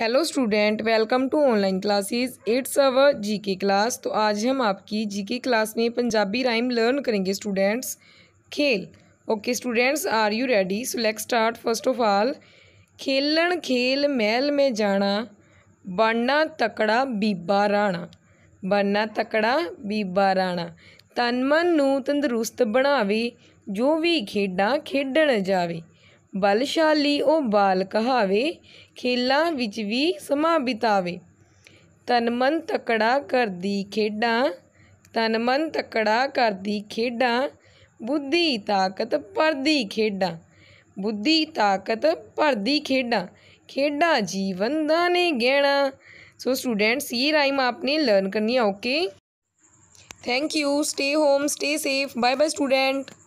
hello student welcome to online classes it's our GK class तो आज हम आपकी जीके क्लास में पंजाबी राइम लर्न करेंगे स्टूडेंट्स खेल okay students are you ready so let's start first of all खेलन खेल महल में जाना बनना तकड़ा बीबा राणा बनना तकड़ा बीबा राणा तन मन ਨੂੰ ਤੰਦਰੁਸਤ ਬਣਾਵੇ जो भी खेडा ਖੇਡਣ जावे ਬਲਸ਼ਾਲੀ ਉਹ ਬਾਲ ਕਹਾਵੇ ਖੇਲਾਂ ਵਿੱਚ ਵੀ ਸਮਾਂ ਬਿਤਾਵੇ ਤਨ ਮਨ ਤਕੜਾ ਕਰਦੀ ਖੇਡਾਂ ਤਨ ਮਨ ਤਕੜਾ ਕਰਦੀ ਖੇਡਾਂ ਬੁੱਧੀ ਤਾਕਤ ਪਰਦੀ ਖੇਡਾਂ ਬੁੱਧੀ ਤਾਕਤ ਭਰਦੀ ਖੇਡਾਂ खेडा जीवन दाने गहना सो स्टूडेंट्स ये राइम आपने लर्न करनी है okay thank you stay home stay safe bye bye student